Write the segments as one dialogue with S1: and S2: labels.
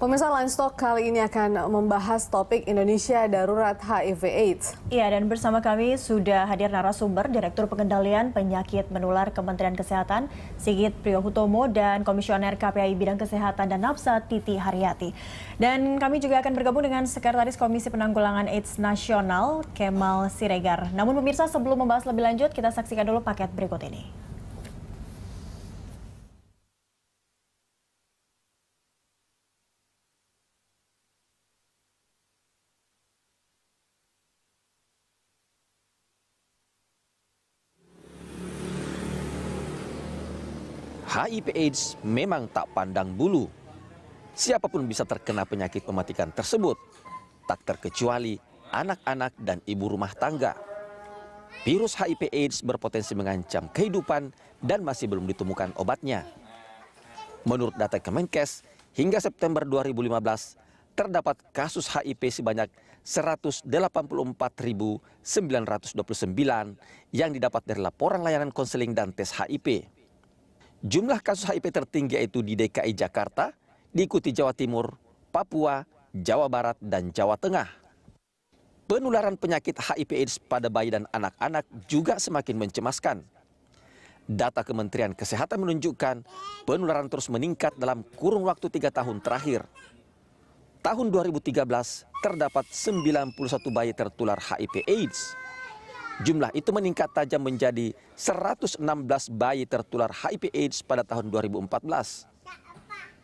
S1: Pemirsa Line Stock kali ini akan membahas topik Indonesia Darurat HIV/AIDS.
S2: Iya, dan bersama kami sudah hadir narasumber Direktur Pengendalian Penyakit Menular Kementerian Kesehatan Sigit Priyohutomo dan Komisioner KPI Bidang Kesehatan dan Napsa Titi Haryati. Dan kami juga akan bergabung dengan Sekretaris Komisi Penanggulangan AIDS Nasional Kemal Siregar. Namun pemirsa sebelum membahas lebih lanjut kita saksikan dulu paket berikut ini.
S3: HIV AIDS memang tak pandang bulu. Siapapun bisa terkena penyakit mematikan tersebut, tak terkecuali anak-anak dan ibu rumah tangga. Virus HIV AIDS berpotensi mengancam kehidupan dan masih belum ditemukan obatnya. Menurut data Kemenkes, hingga September 2015, terdapat kasus HIV sebanyak 184.929 yang didapat dari laporan layanan konseling dan tes HIV. Jumlah kasus HIV tertinggi yaitu di DKI Jakarta, diikuti Jawa Timur, Papua, Jawa Barat, dan Jawa Tengah. Penularan penyakit HIV AIDS pada bayi dan anak-anak juga semakin mencemaskan. Data Kementerian Kesehatan menunjukkan penularan terus meningkat dalam kurun waktu tiga tahun terakhir. Tahun 2013 terdapat 91 bayi tertular HIV AIDS. Jumlah itu meningkat tajam menjadi 116 bayi tertular HIV AIDS pada tahun 2014.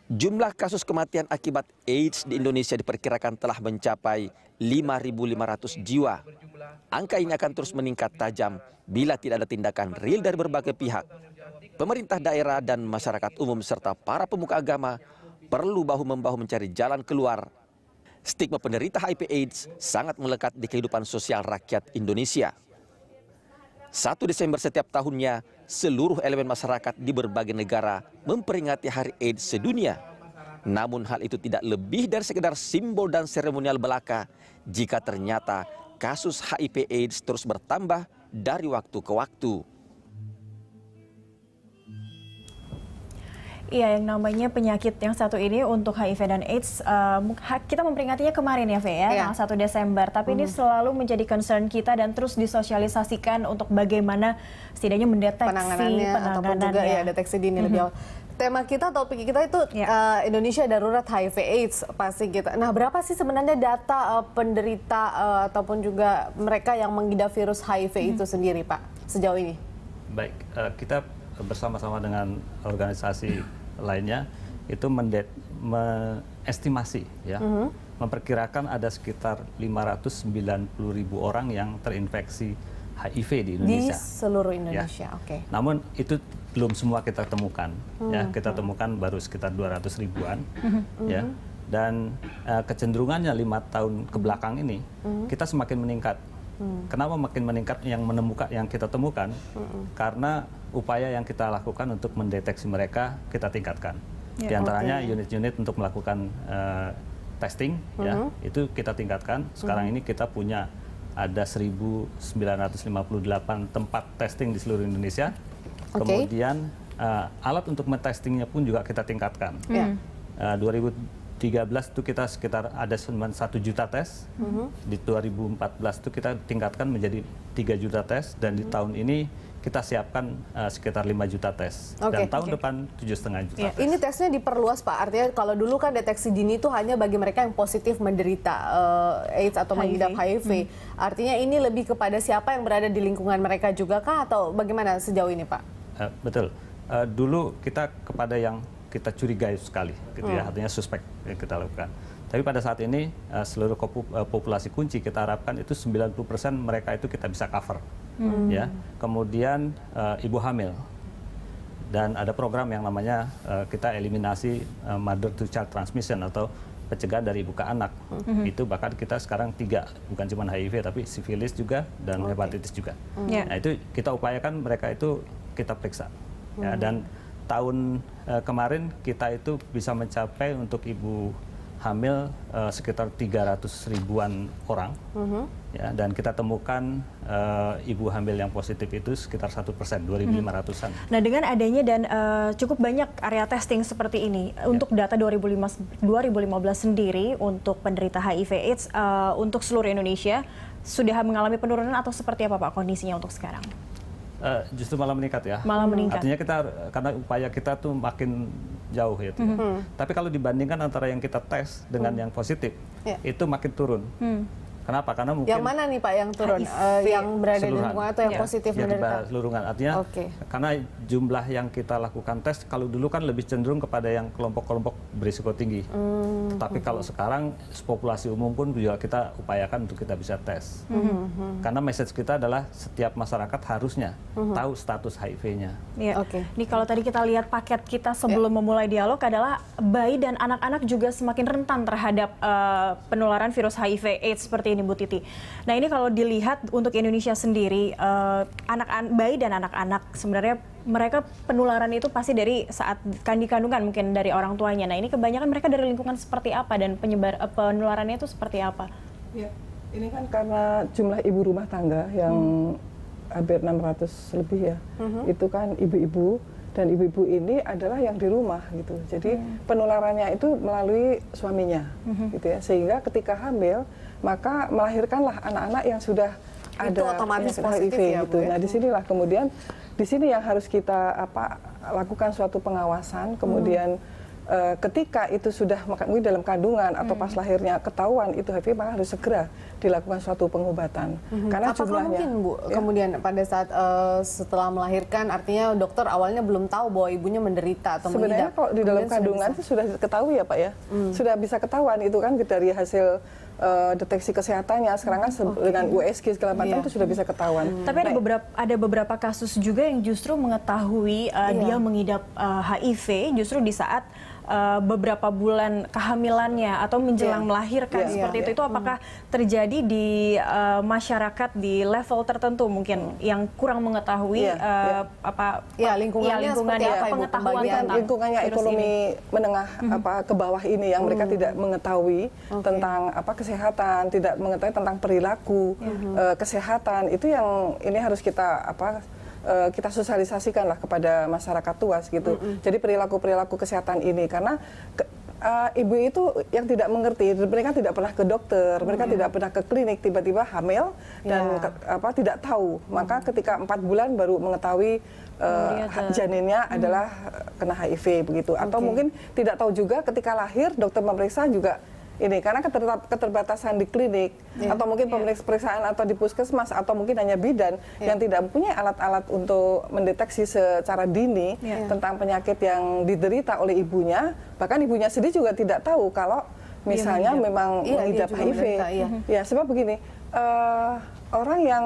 S3: Jumlah kasus kematian akibat AIDS di Indonesia diperkirakan telah mencapai 5.500 jiwa. Angka ini akan terus meningkat tajam bila tidak ada tindakan real dari berbagai pihak. Pemerintah daerah dan masyarakat umum serta para pemuka agama perlu bahu-membahu mencari jalan keluar. Stigma penderita HIV AIDS sangat melekat di kehidupan sosial rakyat Indonesia. 1 Desember setiap tahunnya, seluruh elemen masyarakat di berbagai negara memperingati Hari AIDS sedunia. Namun hal itu tidak lebih dari sekedar simbol dan seremonial belaka jika ternyata kasus HIV AIDS terus bertambah dari waktu ke waktu.
S2: Iya, yang namanya penyakit yang satu ini untuk HIV dan AIDS, uh, kita memperingatinya kemarin ya, Fe, ya, yeah. tanggal 1 Desember. Tapi hmm. ini selalu menjadi concern kita dan terus disosialisasikan untuk bagaimana setidaknya mendeteksi penanganannya, penanganannya. ataupun juga ya, deteksi dini lebih mhm. awal tema kita topik kita itu yeah. Iya. uh, Indonesia darurat HIV
S1: AIDS pasti kita. Nah, berapa sih sebenarnya data uh, penderita uh, ataupun juga mereka yang mengidap virus HIV -hmm. itu sendiri, Pak? Sejauh ini?
S4: Baik, uh, kita bersama-sama dengan organisasi lainnya itu mendet, estimasi ya, uh mm-hmm. -huh. memperkirakan ada sekitar 590 ribu orang yang terinfeksi HIV di Indonesia. Di
S1: seluruh ya. Indonesia, ya. oke. Okay.
S4: Namun itu belum semua kita temukan, hmm. ya mm-hmm. kita temukan baru sekitar 200 ribuan, hmm. ya. Mm-hmm. Dan uh, kecenderungannya lima tahun kebelakang belakang ini hmm. kita semakin meningkat Hmm. Kenapa makin meningkat yang menemukan yang kita temukan? Hmm. Karena upaya yang kita lakukan untuk mendeteksi mereka kita tingkatkan. Ya, Di antaranya unit-unit okay. untuk melakukan uh, testing ya. hmm. ya, itu kita tingkatkan. Sekarang hmm. ini kita punya ada 1958 tempat testing di seluruh Indonesia. Okay. Kemudian uh, alat untuk men testingnya pun juga kita tingkatkan. Uh, ya. eh, 2000 2013 itu kita sekitar ada 1 juta tes. Mm -hmm. Di 2014 itu kita tingkatkan menjadi 3 juta tes dan mm -hmm. di mm-hmm. tahun ini kita siapkan uh, sekitar 5 juta tes okay, dan tahun okay. depan tujuh setengah juta. Yeah.
S1: Tes. Ini tesnya diperluas Pak. Artinya kalau dulu kan deteksi dini itu hanya bagi mereka yang positif menderita uh, AIDS atau HIV. mengidap HIV. Hmm. Artinya ini lebih kepada siapa yang berada di lingkungan mereka juga kah atau bagaimana sejauh ini Pak?
S4: Uh, betul. Uh, dulu kita kepada yang kita curigai sekali, gitu ya, hmm. artinya suspek yang kita lakukan. Tapi pada saat ini eh, seluruh eh, populasi kunci kita harapkan itu 90% mereka itu kita bisa cover, hmm. ya. Kemudian eh, ibu hamil dan ada program yang namanya kita eliminasi mother to child transmission atau pencegahan dari ibu ke anak. hmm Itu bahkan kita sekarang tiga, bukan cuma HIV tapi sifilis juga dan okay. hepatitis juga. Hmm. Ya. Nah itu kita upayakan mereka itu kita periksa. Ya, hmm. dan tahun uh, kemarin kita itu bisa mencapai untuk ibu hamil uh, sekitar 300 ribuan orang uh mm-hmm. -huh. ya dan kita temukan uh, ibu hamil yang positif itu sekitar satu persen 2.500an. Mm-hmm. Nah
S2: dengan adanya dan uh, cukup banyak area testing seperti ini yeah. untuk data lima 2015 sendiri untuk penderita HIV/AIDS uh, untuk seluruh Indonesia sudah mengalami penurunan atau seperti apa pak kondisinya untuk sekarang?
S4: Uh, justru malah meningkat ya. Malah meningkat. Artinya kita eh, karena upaya kita tuh makin jauh gitu ya. Mm -hmm. Tapi kalau dibandingkan antara yang kita tes dengan mm. yang positif, yeah. itu makin turun. Mm. Kenapa? Karena mungkin yang mana
S1: nih Pak yang turun? Uh, yang berada seluruhan. di lingkungan atau yang ya, positif yang menderita?
S4: Seluruhan. Artinya okay. karena jumlah yang kita lakukan tes kalau dulu kan lebih cenderung kepada yang kelompok-kelompok berisiko tinggi. Hmm. Tetapi hmm, kalau hmm. sekarang populasi umum pun juga kita upayakan untuk kita bisa tes. Hmm. hmm karena message kita adalah setiap masyarakat harusnya hmm. tahu status HIV-nya.
S2: Iya. Oke. Okay. Nih kalau tadi kita lihat paket kita sebelum ya. memulai dialog adalah bayi dan anak-anak juga semakin rentan terhadap uh, penularan virus HIV AIDS seperti ini Bu Titi. Nah ini kalau dilihat untuk Indonesia sendiri, uh, eh, anak an bayi dan anak-anak sebenarnya mereka penularan itu pasti dari saat kandungan mungkin dari orang tuanya. Nah ini kebanyakan mereka dari lingkungan seperti apa dan penyebar uh, penularannya itu seperti apa?
S5: Ya, ini kan karena jumlah ibu rumah tangga yang hmm. hampir 600 lebih ya, hmm. itu kan ibu-ibu dan ibu-ibu ini adalah yang di rumah gitu. Jadi hmm. penularannya itu melalui suaminya, hmm. gitu ya. Sehingga ketika hamil maka melahirkanlah anak-anak yang sudah
S4: itu ada otomatis HIV ya, gitu. Ya? Nah,
S5: disinilah kemudian di sini yang harus kita apa lakukan suatu pengawasan, kemudian hmm. Eh, ketika itu sudah mungkin dalam kandungan hmm. atau pas hmm. lahirnya ketahuan itu HIV maka harus segera dilakukan suatu pengobatan.
S1: Hmm. Karena Apakah jumlahnya mungkin Bu ya? kemudian pada saat uh, setelah melahirkan artinya dokter awalnya
S5: belum tahu bahwa ibunya menderita atau Sebenarnya mengidap. kalau di dalam kandungan sudah, itu sudah ketahui ya Pak ya. Hmm. Sudah bisa ketahuan itu kan dari hasil uh, deteksi kesehatannya sekarang kan okay. dengan USG segala macam yeah. itu sudah bisa ketahuan. Hmm. Tapi
S2: ada nah, beberapa ada beberapa kasus juga yang justru mengetahui uh, eh, yeah. dia mengidap uh, eh, HIV justru di saat uh, beberapa bulan kehamilannya atau menjelang yeah. melahirkan yeah. seperti yeah. itu itu hmm. apakah terjadi di uh, masyarakat di level tertentu mungkin yang kurang mengetahui yeah. Uh, yeah. apa yeah, lingkungannya, ya, lingkungannya apa, pengetahuan ya, tentang lingkungannya ekonomi
S5: ini. menengah hmm. apa ke bawah ini yang hmm. mereka mhm. tidak mengetahui okay. tentang apa kesehatan tidak mengetahui tentang perilaku hmm. uh, kesehatan itu yang ini harus kita apa Eh, kita sosialisasikanlah kepada masyarakat luas gitu. Mm -hmm. Jadi perilaku-perilaku kesehatan ini karena ke, uh, ibu itu yang tidak mengerti, mereka tidak pernah ke dokter, mereka yeah. tidak pernah ke klinik, tiba-tiba hamil dan yeah. ke, apa tidak tahu. Maka ketika empat bulan baru mengetahui uh, oh, janinnya hmm. adalah kena HIV begitu. Atau okay. mungkin tidak tahu juga ketika lahir dokter memeriksa juga ini karena keterbatasan di klinik yeah. atau mungkin iya. pemeriksaan periksaan atau di puskesmas atau mungkin hanya bidan yeah. yang tidak punya alat-alat untuk mendeteksi secara dini yeah. tentang penyakit yang diderita oleh ibunya bahkan ibunya sendiri juga tidak tahu kalau iya, misalnya yeah, memang yeah, mengidap HIV. Ya, sebab begini, uh, orang yang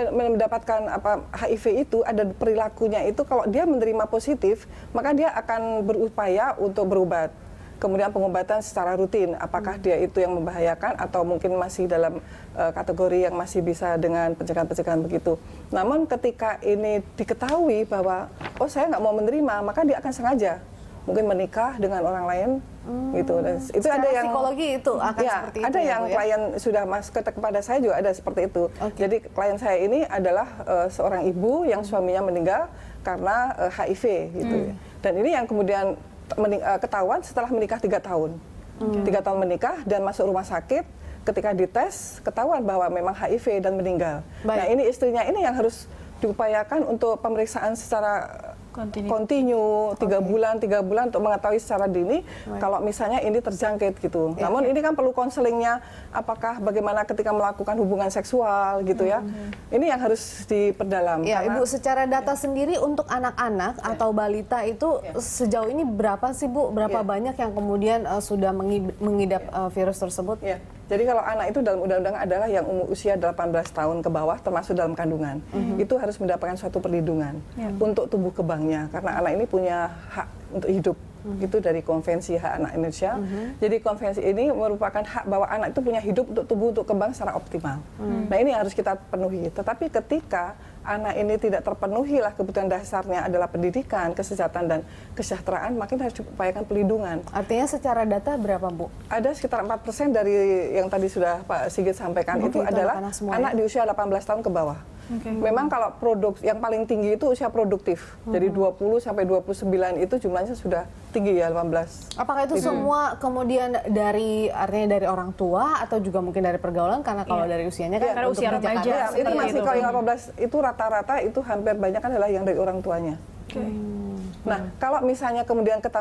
S5: eh, mendapatkan apa HIV itu ada perilakunya itu kalau dia menerima positif, maka dia akan berupaya untuk berobat kemudian pengobatan secara rutin apakah hmm. dia itu yang membahayakan atau mungkin masih dalam uh, kategori yang masih bisa dengan pencegahan-pencegahan begitu. Namun ketika ini diketahui bahwa oh saya nggak mau menerima maka dia akan sengaja mungkin menikah dengan orang lain hmm. gitu dan itu Secara ada yang psikologi itu akan ya, seperti itu ada ya, yang ya? klien sudah masuk ke, kepada saya juga ada seperti itu okay. jadi klien saya ini adalah uh, seorang ibu yang suaminya meninggal karena uh, eh, HIV gitu hmm. Ya. dan ini yang kemudian Eh, ketahuan setelah menikah tiga tahun. Hmm. Tiga tahun menikah dan masuk rumah sakit, ketika dites ketahuan bahwa memang HIV dan meninggal. Nah, Baik. Nah ini istrinya ini yang harus diupayakan untuk pemeriksaan secara continue tiga okay. bulan tiga bulan untuk mengetahui secara dini right. kalau misalnya ini terjangkit gitu. Yeah. Namun ini kan perlu konselingnya apakah bagaimana ketika melakukan hubungan seksual gitu ya. Mm -hmm. Ini yang harus diperdalam. Ya yeah, ibu secara data yeah. sendiri untuk
S1: anak-anak yeah. atau balita itu yeah. sejauh ini berapa sih bu berapa yeah. banyak yang kemudian uh,
S5: sudah mengidap
S1: yeah. Iya. uh, virus tersebut? Yeah.
S5: Jadi kalau anak itu dalam undang-undang adalah yang umur usia 18 tahun ke bawah termasuk dalam kandungan. Mm -hmm. Itu harus mendapatkan suatu perlindungan yeah. untuk tumbuh kebangnya karena anak ini punya hak untuk hidup. Mm -hmm. itu dari konvensi hak anak Indonesia. Mm -hmm. Jadi konvensi ini merupakan hak bahwa anak itu punya hidup untuk tubuh untuk kembang secara optimal. Mm -hmm. Nah ini harus kita penuhi. Tetapi ketika anak ini tidak terpenuhi lah kebutuhan dasarnya adalah pendidikan, kesejahteraan dan kesejahteraan, makin harus diupayakan pelindungan. Artinya secara data berapa Bu? Ada sekitar 4% dari yang tadi sudah Pak Sigit sampaikan Mungkin itu, itu adalah anak, -anak, ya? anak di usia 18 tahun ke bawah. Okay. Memang kalau produk yang paling tinggi itu usia produktif. Hmm. Jadi 20 sampai 29 itu jumlahnya sudah tinggi ya 18. Apakah itu hmm. semua
S1: kemudian dari artinya dari orang tua atau juga mungkin dari pergaulan karena kalau yeah. dari usianya kan yeah. karena usia remaja ya, itu masih itu. kalau yang
S5: 18 itu rata-rata itu hampir banyak kan adalah yang dari orang tuanya. Okay. Nah, hmm. Nah, kalau misalnya kemudian keta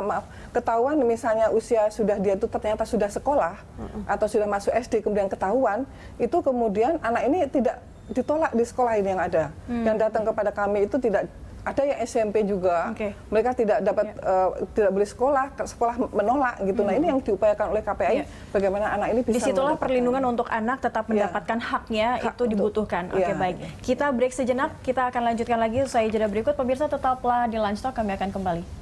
S5: ketahuan misalnya usia sudah dia itu ternyata sudah sekolah hmm. atau sudah masuk SD kemudian ketahuan, itu kemudian anak ini tidak ditolak di sekolah ini yang ada. Hmm. Yang datang kepada kami itu tidak ada yang SMP juga, okay. mereka tidak dapat yeah. Ya. uh, tidak boleh sekolah, sekolah menolak gitu. Nah, hmm. Nah ini yang diupayakan oleh KPI yeah. bagaimana anak ini bisa. Disitulah
S2: perlindungan untuk anak tetap ya. mendapatkan yeah. haknya Hak itu dibutuhkan. Oke okay, ya. baik, kita break sejenak, kita akan lanjutkan lagi usai jeda berikut. Pemirsa tetaplah di Lunch Talk, kami akan kembali.